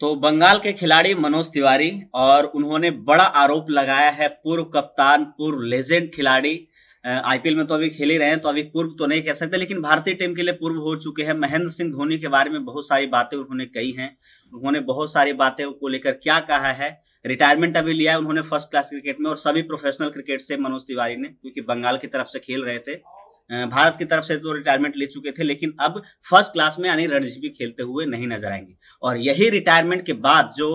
तो बंगाल के खिलाड़ी मनोज तिवारी और उन्होंने बड़ा आरोप लगाया है पूर्व कप्तान पूर्व लेजेंड खिलाड़ी आईपीएल में तो अभी खेल ही रहे हैं तो अभी पूर्व तो नहीं कह सकते लेकिन भारतीय टीम के लिए पूर्व हो चुके हैं महेंद्र सिंह धोनी के बारे में बहुत सारी बातें उन्होंने कही हैं उन्होंने बहुत सारी बातें को लेकर क्या कहा है रिटायरमेंट अभी लिया है उन्होंने फर्स्ट क्लास क्रिकेट में और सभी प्रोफेशनल क्रिकेट से मनोज तिवारी ने क्योंकि बंगाल की तरफ से खेल रहे थे भारत की तरफ से तो रिटायरमेंट ले चुके थे लेकिन अब फर्स्ट क्लास में यानी रणजीवी भी खेलते हुए नहीं नजर आएंगे और यही रिटायरमेंट के बाद जो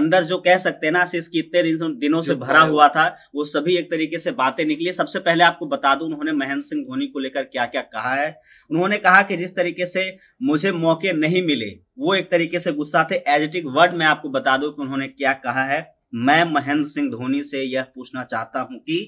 अंदर जो कह सकते हैं ना आशीष की इतने दिन, दिनों से भरा हुआ था वो सभी एक तरीके से बातें निकली सबसे पहले आपको बता दूं उन्होंने महेंद्र सिंह धोनी को लेकर क्या क्या कहा है उन्होंने कहा कि जिस तरीके से मुझे मौके नहीं मिले वो एक तरीके से गुस्सा थे एजेटिक वर्ड में आपको बता दूं कि उन्होंने क्या कहा है मैं महेंद्र सिंह धोनी से यह पूछना चाहता हूं कि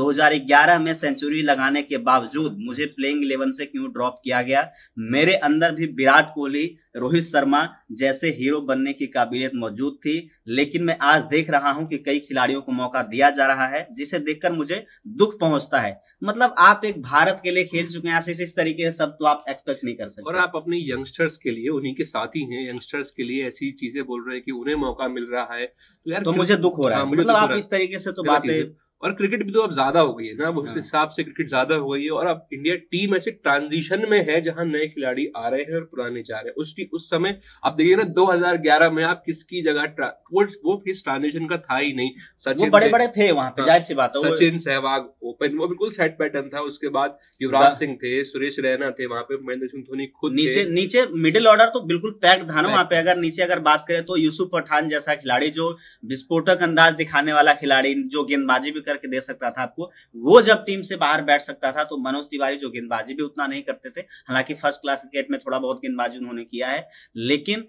2011 में सेंचुरी लगाने के बावजूद मुझे प्लेइंग इलेवन से क्यों ड्रॉप किया गया मेरे अंदर भी विराट कोहली रोहित शर्मा जैसे हीरो बनने की काबिलियत मौजूद थी लेकिन मैं आज देख रहा हूं कि कई खिलाड़ियों को मौका दिया जा रहा है जिसे देखकर मुझे दुख पहुंचता है मतलब आप एक भारत के लिए खेल चुके हैं ऐसे इस तरीके से सब तो आप एक्सपेक्ट नहीं कर सकते और आप अपने यंगस्टर्स के लिए उन्हीं के साथ ही हैं यंगस्टर्स के लिए ऐसी चीजें बोल रहे हैं कि उन्हें मौका मिल रहा है तो यार तो मुझे दुख हो रहा है हाँ, मतलब आप इस तरीके से तो बातें और क्रिकेट भी तो अब ज्यादा हो गई है ना उस हाँ। हिसाब से क्रिकेट ज्यादा हो गई है और अब इंडिया टीम ऐसे ट्रांजिशन में है जहां नए खिलाड़ी आ रहे हैं और पुराने जा रहे हैं उस उस समय आप देखिए ना 2011 में आप किसकी जगह वो वो ट्रांजिशन का था ही नहीं सचिन बड़े बड़े थे वहां पे हाँ। जाहिर सी बात है सचिन सहवाग ओपन वो बिल्कुल सेट पैटर्न था उसके बाद युवराज हाँ। सिंह थे सुरेश रैना थे वहां पे महेंद्र सिंह धोनी खुद नीचे नीचे मिडिल ऑर्डर तो बिल्कुल पैक्ड था ना वहां पे अगर नीचे अगर बात करें तो यूसुफ पठान जैसा खिलाड़ी जो विस्फोटक अंदाज दिखाने वाला खिलाड़ी जो गेंदबाजी भी करके दे सकता था आपको वो जब टीम से बाहर बैठ सकता था तो मनोज तिवारी जो गेंदबाजी भी उतना नहीं करते थे हालांकि फर्स्ट क्लास क्रिकेट में थोड़ा बहुत गेंदबाजी उन्होंने किया है लेकिन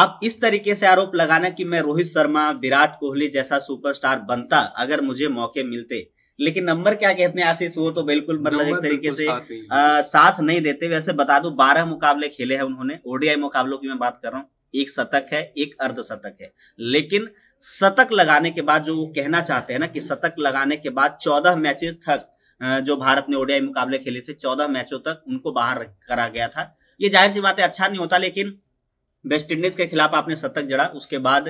आप इस तरीके से आरोप लगाना कि मैं रोहित शर्मा विराट कोहली जैसा सुपरस्टार बनता अगर मुझे मौके मिलते लेकिन नंबर क्या कहते हैं आशीष वो तो बिल्कुल मतलब एक तरीके से आ, साथ नहीं देते वैसे बता दो बारह मुकाबले खेले हैं उन्होंने ओडीआई मुकाबलों की मैं बात कर रहा हूँ एक शतक है एक अर्ध शतक है लेकिन शतक लगाने के बाद जो वो कहना चाहते हैं ना कि शतक लगाने के बाद चौदह मैचेस तक जो भारत ने ओडीआई मुकाबले खेले थे चौदह मैचों तक उनको बाहर करा गया था ये जाहिर सी बात है अच्छा नहीं होता लेकिन वेस्ट इंडीज के खिलाफ आपने शतक जड़ा उसके बाद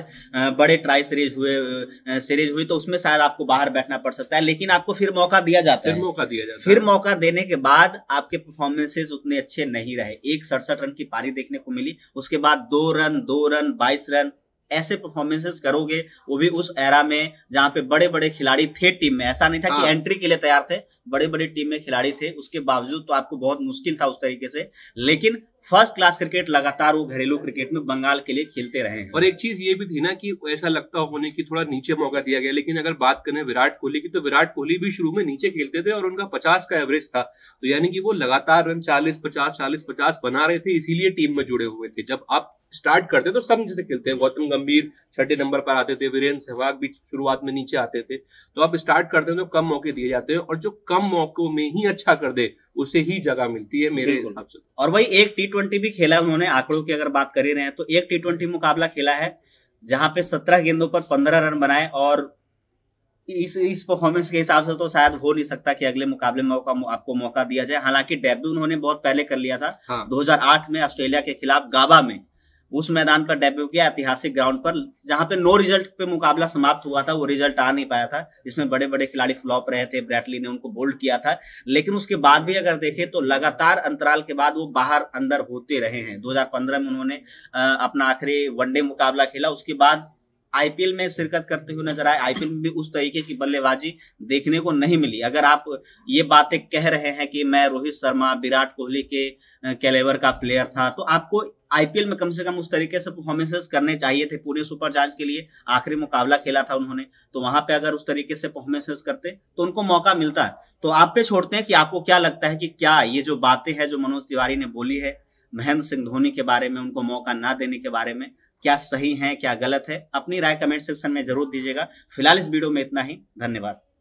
बड़े ट्राई सीरीज हुए सीरीज हुई तो उसमें शायद आपको बाहर बैठना पड़ सकता है लेकिन आपको फिर मौका दिया जाता है मौका दिया जाता फिर मौका देने के बाद आपके परफॉर्मेंसेज उतने अच्छे नहीं रहे एक सड़सठ रन की पारी देखने को मिली उसके बाद दो रन दो रन बाईस रन ऐसे परफॉर्मेंसेस करोगे वो भी उस एरा में जहाँ पे बड़े बड़े खिलाड़ी थे टीम में ऐसा नहीं था कि एंट्री हाँ। के लिए तैयार थे बड़े बड़े टीम में खिलाड़ी थे उसके बावजूद तो आपको बहुत मुश्किल था उस तरीके से लेकिन फर्स्ट क्लास क्रिकेट लगातार वो घरेलू क्रिकेट में बंगाल के लिए खेलते रहे हैं और एक चीज ये भी थी ना कि ऐसा लगता होने की थोड़ा नीचे मौका दिया गया लेकिन अगर बात करें विराट कोहली की तो विराट कोहली भी शुरू में नीचे खेलते थे और उनका पचास का एवरेज था तो यानी कि वो लगातार रन चालीस पचास चालीस पचास बना रहे थे इसीलिए टीम में जुड़े हुए थे जब आप स्टार्ट करते तो सब जैसे खेलते हैं गौतम गंभीर छठे नंबर पर आते थे वीरेंद्र सहवाग भी शुरुआत में नीचे आते थे तो आप स्टार्ट करते हैं तो कम मौके दिए जाते हैं और जो कम मौकों में ही अच्छा कर दे उसे ही जगह मिलती है मेरे हिसाब से और वही एक टी ट्वेंटी भी खेला उन्होंने आंकड़ों की अगर बात कर ही रहे हैं तो एक टी ट्वेंटी मुकाबला खेला है जहां पे सत्रह गेंदों पर पंद्रह रन बनाए और इस इस परफॉर्मेंस के हिसाब से तो शायद हो नहीं सकता कि अगले मुकाबले में मौका आपको मौका दिया जाए हालांकि डेब्यू उन्होंने बहुत पहले कर लिया था हाँ। 2008 में ऑस्ट्रेलिया के खिलाफ गाबा में उस मैदान पर डेब्यू किया ऐतिहासिक ग्राउंड पर जहां पे नो रिजल्ट पे मुकाबला समाप्त हुआ था वो रिजल्ट आ नहीं पाया था जिसमें बड़े बड़े खिलाड़ी फ्लॉप रहे थे ब्रैटली ने उनको बोल्ड किया था लेकिन उसके बाद भी अगर देखें तो लगातार अंतराल के बाद वो बाहर अंदर होते रहे हैं दो में उन्होंने अपना आखिरी वनडे मुकाबला खेला उसके बाद आईपीएल में शिरकत करते हुए नजर आए आईपीएल में भी उस तरीके की बल्लेबाजी देखने को नहीं मिली अगर आप ये बातें कह रहे हैं कि मैं रोहित शर्मा विराट कोहली के कैलेवर का प्लेयर था तो आपको आईपीएल में कम से कम उस तरीके से परफॉर्मेंसेस करने चाहिए थे पुणे सुपर जार्ज के लिए आखिरी मुकाबला खेला था उन्होंने तो वहां पे अगर उस तरीके से परफॉर्मेंसेस करते तो उनको मौका मिलता है तो आप पे छोड़ते हैं कि आपको क्या लगता है कि क्या ये जो बातें हैं जो मनोज तिवारी ने बोली है महेंद्र सिंह धोनी के बारे में उनको मौका ना देने के बारे में क्या सही है क्या गलत है अपनी राय कमेंट सेक्शन में जरूर दीजिएगा फिलहाल इस वीडियो में इतना ही धन्यवाद